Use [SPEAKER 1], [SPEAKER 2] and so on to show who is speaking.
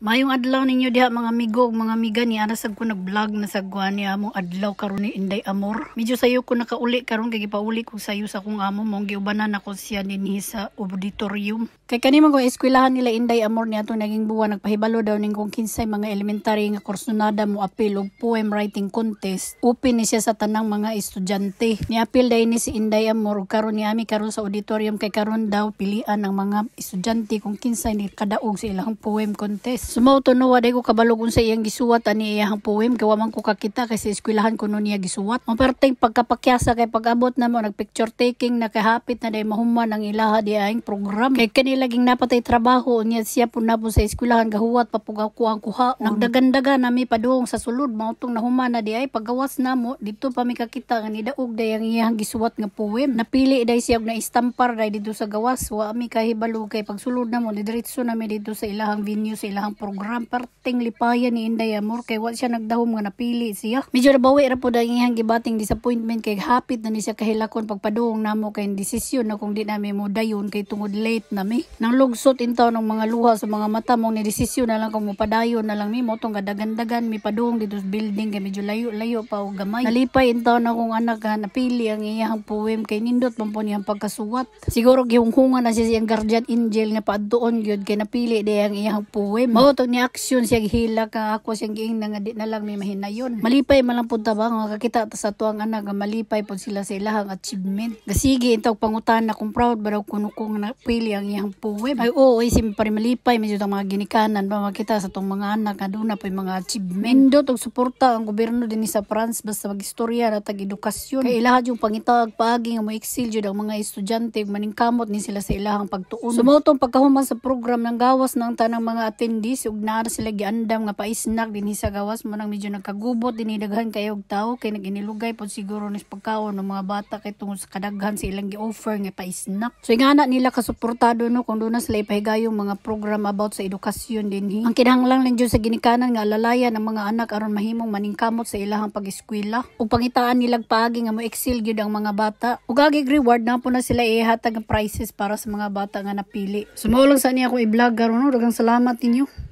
[SPEAKER 1] Mayong adlaw ninyo diha mga amigo, mga miga ni ana sad ko nag-vlog na sa ni among adlaw karon ni Inday Amor. Medyo sayo ko nakauli karon kay gipauli ko sayo sa kong amo mong giubanan nako siya ni sa auditorium. Kay kani mga eskwelahan nila Inday Amor ni ato naging buwan nagpahibalo daw ning kung kinsay mga elementary nga kursunada mo apil og poem writing contest. Open ni siya sa tanang mga estudyante. Ni apil day ni si Inday Amor karon ni ami karon sa auditorium kay karon daw pilian ang mga estudyante kung kinsay ni kadaog sa ilang poem contest. Sumauto no waday ko kabalogon sa iyang gisuwat ani iyang poem gawa man ko kakita kay sa eskwelahan ko no niya gisuwat. Ang perteng pagkapakyasa kay pag-abot na mo nag picture taking nakahapit na day mahuman ang ilaha di aing program. Kay kanila ging napatay trabaho niya siya punabon sa eskwelahan gahuwat papugaw ko ang kuha. Nagdagandaga mi padung sa sulod mautong nahuman na di ay pagawas na mo dito pa mi kakita nga nidaog day ang iyang gisuwat nga poem. Napili day siya na istampar day dito sa gawas wa mi kahibalo kay pagsulod na mo diretso na mi dito sa ilahang venue sa ilahang program perting lipayan ni Inday Amor kay wa siya nagdahom nga napili siya. Medyo nabawi ra po dahil iyang gibating disappointment kay hapit na ni siya kahilakon pagpaduong namo kay desisyon na kung di nami mo dayon kay tungod late nami. Nang lugsot intaw ng mga luha sa mga mata mong ni desisyon na lang kung mupadayon na lang mi mo tong gadagandagan mi paduong dito sa building kay medyo layo-layo pa og gamay. Nalipay intaw na kung anak nga napili ang iyang poem kay nindot man po pagkasuwat. Siguro gihunghungan na siya siyang guardian angel nga paadtuon gyud kay napili di ang iyang poem. Mao Mao ni aksyon siya gihila ka ako siyang giing nga di na lang may mahinayon. Malipay malang punta ba nga kakita ta sa tuang anak nga malipay pud sila sa ilahang achievement. Gasige intog pangutan na kung proud ba daw kuno kung napili ang iyang poem. Ay oo, ay simpre malipay medyo tang mga ginikanan ba makita sa tong mga anak nga na pay mga achievement. Indot og suporta ang gobyerno dinhi sa France basta magistorya ra tag edukasyon. Kay ilaha yung pangitag paagi nga mo excel jud ang mga estudyante maningkamot ni sila sa ilahang pagtuon. Sumotong pagkahuman sa program ng gawas ng tanang mga attendees guys ug naa sila giandam nga pa-snack dinhi sa gawas mo nang medyo nagkagubot dinhi daghan kayo og tawo kay naginilugay pod siguro nis pagkaon ng mga bata kay tungod sa kadaghan sa ilang gi-offer nga pa-snack. so na nila kasuportado no kung doon sila ipahigayong mga program about sa edukasyon dinhi ang kinahanglan lang sa ginikanan nga alalayan ang mga anak aron mahimong maningkamot sa ilahang pag-eskwela ug pangitaan nilag paagi nga mo excel gyud ang mga bata ug agig reward na po na sila ihatag ang prizes para sa mga bata nga napili sumulong so, sa niya ako i-vlog garo no? daghang salamat ninyo